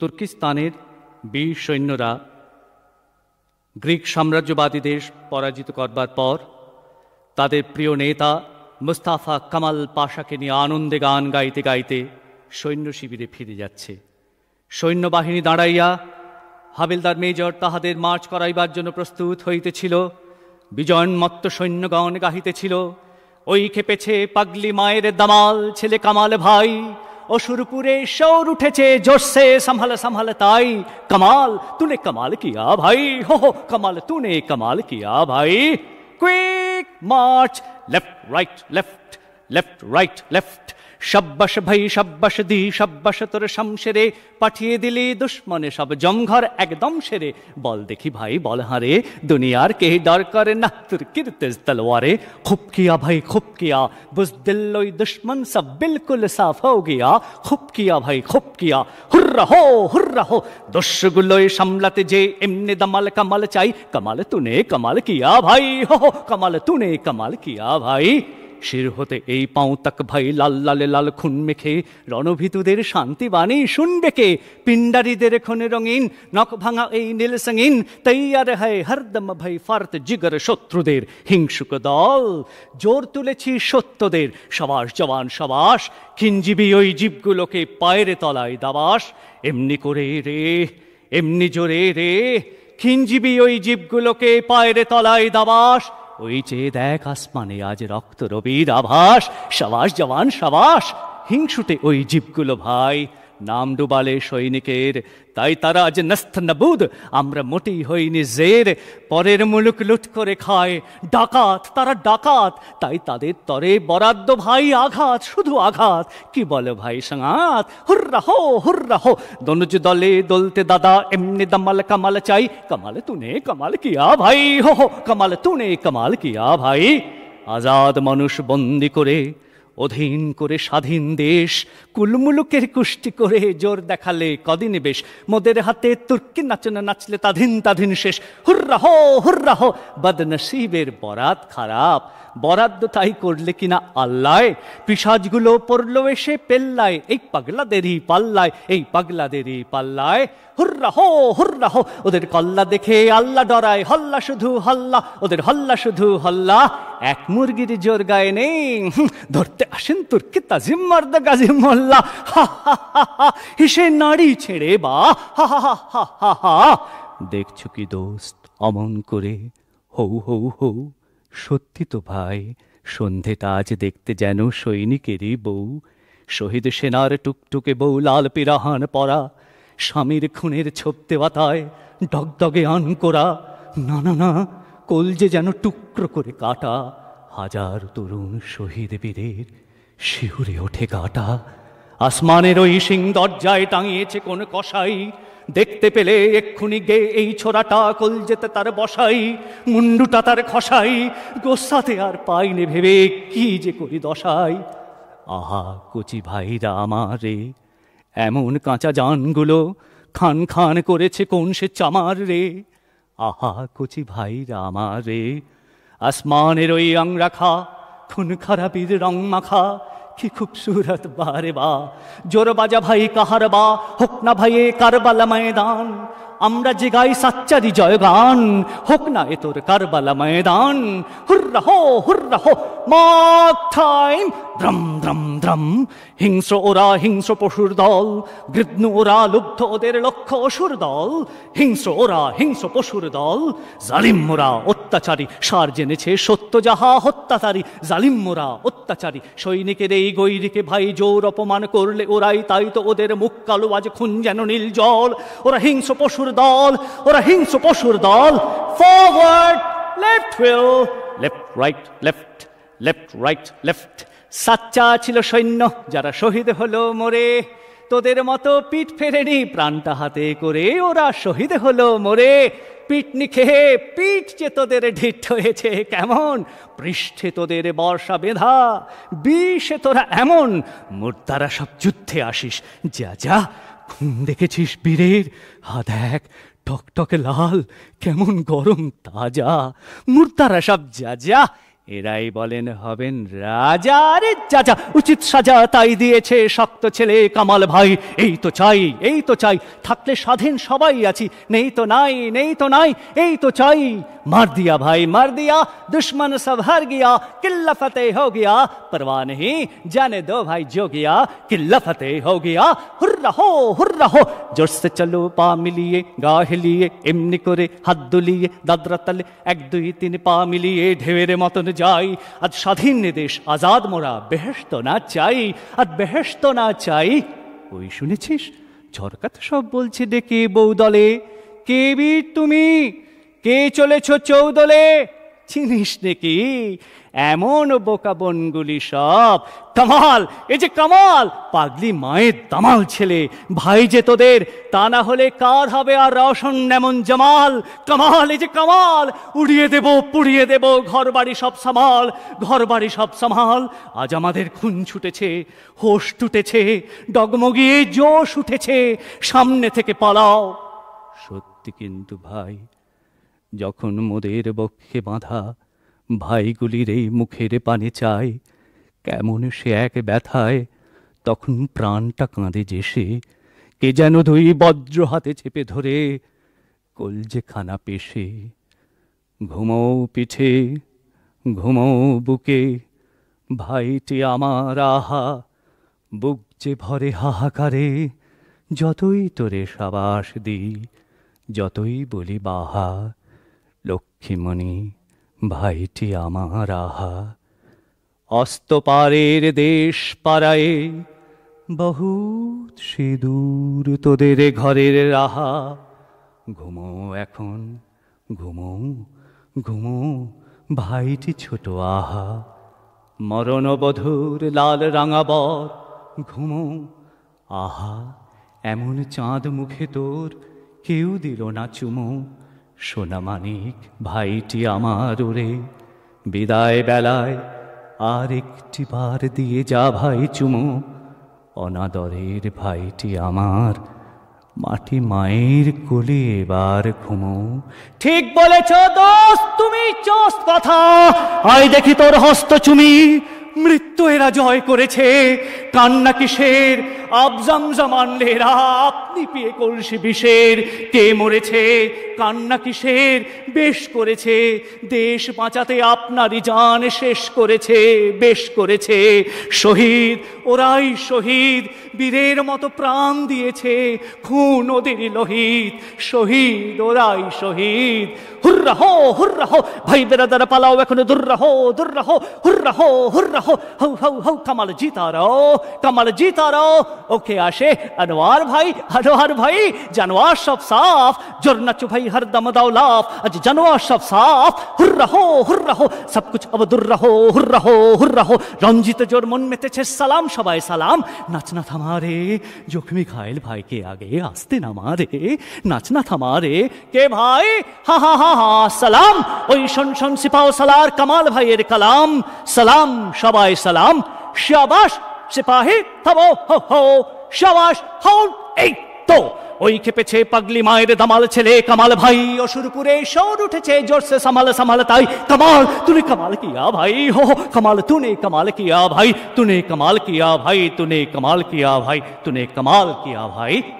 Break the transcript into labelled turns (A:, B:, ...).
A: তুর্কিস্তানের বীর সৈন্যরা গ্রিক দেশ পরাজিত করবার পর তাদের প্রিয় নেতা মুস্তাফা কামাল পাশাকে নিয়ে আনন্দে গান গাইতে গাইতে সৈন্য শিবিরে ফিরে যাচ্ছে সৈন্যবাহিনী দাঁড়াইয়া হাবিলদার মেজর তাহাদের মার্চ করাইবার জন্য প্রস্তুত হইতেছিল বিজয়নমত্ত সৈন্যগণ গাহিতেছিল ওই খেপেছে পাগলি মায়ের দামাল ছেলে কামাল ভাই शौर उठे जोश से संभल संभल ताई कमाल तूने कमाल किया भाई हो हो कमाल तूने कमाल किया भाई quick march left right left left right left সাব্বাস ভাই সাব্বাস দি সাব্বাস তোর শামসেরে পাঠিয়ে দিলি দুশ্মনে সব জমঘর একদম সেরে বল দেখি ভাই বল হারে দুনিয়ার কে দরকার না তোর কিরতেজ তলোয়ারে খুব কিয়া ভাই খুব কিয়া বুঝ ওই দুশ্মন সব বিলকুল সাফ হো গিয়া খুব কিয়া ভাই খুব কিয়া হুর্রা হো হুর্রা হো দস্যগুলোয় সামলাতে যে এমনি দামাল কামাল চাই কামাল তুনে কামাল কিয়া ভাই হো কামাল তুনে কামাল কিয়া ভাই শির হতে এই পাও তাক ভাই লাল লালে লাল খুন মেখে রণভিতুদের শান্তি বাণী শুনবে কে পিণ্ডারিদের খনে রঙিন নখ ভাঙা এই নীল সঙ্গিন তৈয়ার হয় হরদম ভাই ফার্ত জিগর শত্রুদের হিংসুক দল জোর তুলেছি সত্যদের সবাস জওয়ান সবাস খিঞ্জিবি ওই জীবগুলোকে পায়ের তলায় দাবাস এমনি করে রে এমনি জোরে রে খিঞ্জিবি ওই জীবগুলোকে পায়ের তলায় দাবাস ওই চেয়ে দেখ আসমানে আজ রক্ত রবির আভাস সাবাস জওয়ান সাবাস হিংসুটে ওই জীবগুলো ভাই নাম ডুবালে সৈনিকের তাই তারা আজ নস্ত নবুদ আমরা মোটেই হইনি জের পরের মুলুক লুট করে খায় ডাকাত তারা ডাকাত তাই তাদের তরে বরাদ্দ ভাই আঘাত শুধু আঘাত কি বলে ভাই সাঙাত হুর্রা হো হুর্রা হো দনুজ দলে দলতে দাদা এমনি দামাল কামাল চাই কামাল তুনে কামাল কিয়া ভাই হো হো কামাল তুনে কামাল কিয়া ভাই আজাদ মানুষ বন্দি করে অধীন করে স্বাধীন দেশ কুলমুলুকের কুষ্টি করে জোর দেখালে কদিনে বেশ মোদের হাতে তুর্কি নাচনে নাচলে তাধীন তাধীন শেষ হুর্রাহ হুর্রাহ বদনসিবের বরাত খারাপ বরাদ্দ তাই করলে কিনা আল্লায় পিসাজগুলো পড়লো এসে পেল্লায় এই পাগলাদেরই পাল্লায় এই পাগলাদেরই পাল্লায় হুর্রা হো হুর্রা হো ওদের কল্লা দেখে আল্লাহ ডরায় হল্লা শুধু হল্লা ওদের হল্লা শুধু হল্লা এক মুরগির জোর গায়ে নেই ধরতে আসেন তুর্কি তাজিম মার্দা গাজিম মোল্লা হিসে নাড়ি ছেড়ে বা হা হা হা হা হা দেখছো কি দোস্ত অমন করে হৌ হৌ হৌ সত্যি তো ভাই সন্ধে আজ দেখতে যেন সৈনিকেরই বউ শহীদ সেনার টুকটুকে বউ লাল পিরাহান পরা স্বামীর খুনের ছোপতে বাতায় ডগডগে আন করা না না না কলজে যেন টুকরো করে কাটা হাজার তরুণ শহীদ বীরের শিহুরে ওঠে কাটা আসমানের ওই সিং দরজায় টাঙিয়েছে কোন কসাই দেখতে পেলে এক্ষুনি গে এই ছোড়াটা কল যেতে তার বসাই মুন্ডুটা তার খসাই গোসাতে আর পাইনে ভেবে কি যে করি দশাই আহা কচি ভাইরা আমারে এমন কাঁচা জানগুলো খান খান করেছে কোন সে চামার রে আহা কচি ভাইরা আমারে আসমানের ওই আং রাখা খুন খারাপির রং মাখা কি খুবসুরত বারে বা জোর বাজা ভাই কাহার বা হোক না ভাই কারবালা ময়দান আমরা যে গাই সাচ্চারি জয় গান হোক না এ তোর কারবালা ময়দান হুর্রাহ হুর্রাহ মাথায় রম দ্রম দ্রম হিংস্র ওরা হিংস্র পশুর দল গৃদ্ন ওরা লুব্ধ ওদের লক্ষ্য অসুর দল হিংস্র ওরা হিংস্র পশুর দল জালিম মোরা অত্যাচারী সার জেনেছে সত্য যাহা হত্যাচারী জালিম মোরা অত্যাচারী সৈনিকের এই গৈরিকে ভাই জোর অপমান করলে ওরাই তাই তো ওদের মুখ কালো আজ খুন যেন নীল জল ওরা হিংস্র পশুর দল ওরা হিংস্র পশুর দল forward left wheel left right left left right left সাচ্চা ছিল সৈন্য যারা শহীদ হলো মোরে তোদের মতো পিঠ ফেরেনি প্রাণটা হাতে করে ওরা শহীদ হলো মোরে পিটনি খেয়ে পিঠ যে তোদের ঢিট হয়েছে কেমন পৃষ্ঠে তোদের বর্ষা বেঁধা বিষে তোরা এমন মোর্দারা সব যুদ্ধে আসিস যা যা খুন দেখেছিস বীরের হা দেখ টকটকে লাল কেমন গরম তাজা মুর্তারা সব যা যা এরাই বলেন হবেন রাজার চাচা উচিত সাজা তাই দিয়েছে শক্ত ছেলে কামাল ভাই এই তো চাই এই তো চাই থাকলে স্বাধীন সবাই আছি নেই তো নাই নেই তো নাই এই তো চাই মার দিয়া ভাই মার দিয়া দুশ্মন সব হার গিয়া কিল্লা ফতে হো গিয়া পরবা নেই জানে দো ভাই জো গিয়া কিল্লা ফতে হো গিয়া হুর্রা হো হুর্রা হো জোরসে চলো পা মিলিয়ে গা হিলিয়ে এমনি করে হাত দুলিয়ে দাদরা তালে এক দুই তিন পা মিলিয়ে ঢেউয়ের মতন যাই আজ স্বাধীন দেশ আজাদ মোরা বেহেস্ত না চাই আর বেহেস্ত না চাই ওই শুনেছিস ঝরকাত সব বলছে ডেকে বৌদলে কে বীর তুমি কে চলেছ চৌদলে চিনিস নাকি এমন বোকা বনগুলি সব কামাল এ যে কামাল পাগলি মায়ের দামাল ছেলে ভাই যে তোদের তা না হলে কার হবে আর রওশন এমন জামাল কামাল এ যে কামাল উড়িয়ে দেব পুড়িয়ে দেব ঘর বাড়ি সব সামাল ঘর বাড়ি সব সামাল আজ আমাদের খুন ছুটেছে হোশ টুটেছে ডগমগিয়ে জোশ উঠেছে সামনে থেকে পালাও সত্যি কিন্তু ভাই যখন মোদের বক্ষে বাঁধা ভাইগুলির এই মুখের পানে চায় কেমন সে এক ব্যথায় তখন প্রাণটা কাঁদে যে সে কে যেন ধুই বজ্র হাতে চেপে ধরে যে খানা পেশে ঘুমো পিঠে ঘুমো বুকে ভাইটি আমার আহা বুক যে ভরে হাহাকারে যতই তোরে সাবাস দিই যতই বলি বাহা লক্ষ্মীমণি ভাইটি আমার আহা অস্তপারের দেশ পাড়ায়ে বহু সিঁদুর তোদের ঘরের রাহা ঘুমো এখন ঘুমো ঘুমো ভাইটি ছোট আহা মরণবধূর লাল রাঙাবর ঘুমো আহা এমন চাঁদ মুখে তোর কেউ দিল না চুমো সোনামানিক ভাইটি আমার ওরে বিদায় বেলায় আর একটি বার দিয়ে যা ভাই চুমু অনাদরের ভাইটি আমার মাটি মায়ের কোলে এবার ঘুমো ঠিক বলেছ দোষ তুমি চোস কথা আয় দেখি তোর হস্ত চুমি মৃত্যু এরা জয় করেছে কান্না কিসের আবজামজা মানলে আপনি পেয়ে কলসি বিষের কে মরেছে কান্না কিসের বেশ করেছে দেশ বাঁচাতে আপনারই জান শেষ করেছে বেশ করেছে শহীদ ওরাই শহীদ বীরের মতো প্রাণ দিয়েছে খুন ওদেরই লোহিত শহীদ ওরাই শহীদ হুর্রাহ হুর্রাহ ভাই বেরাদার পালাও এখনো দুর্রাহ দুর্রাহ হুর্রাহ হুর্রাহ হৌ হৌ হৌ কামাল জিতারও কামাল জিতারও ઓકે આશે અનવાર ભાઈ અનવાર ભાઈ જાનવા સબ સાફ જોરના ચુભાઈ હરદમ દૌલાફ અજ જાનવા સબ સાફ હુર રહો હુર રહો সব কিছু অবদুর রহো হুর রহো হুর রহো রঞ্জিত জোর মন মেতেছে সালাম সবাই সালাম নাচ নাচনা থামারে জখমি ঘায়েল ভাইকে আগে আসতে নামারে নাচনা থামারে কে ভাই হা হা হা হা সালাম ওই শন শন সিপাও সালার কামাল ভাইয়ের কালাম সালাম সবাই সালাম শাবাশ সিপাহি থামো হো হো সাবাস হন এই তো ওই খেপেছে পাগলি মায়ের দামাল ছেলে কামাল ভাই অসুরপুরে সর উঠেছে জোরসে সামাল সামাল তাই কামাল তুনে কামাল কিয়া ভাই হো কামাল তুনে কামাল কিয়া ভাই তুনে কামাল কিয়া ভাই তুনে কামাল কিয়া ভাই তুনে কামাল কিয়া ভাই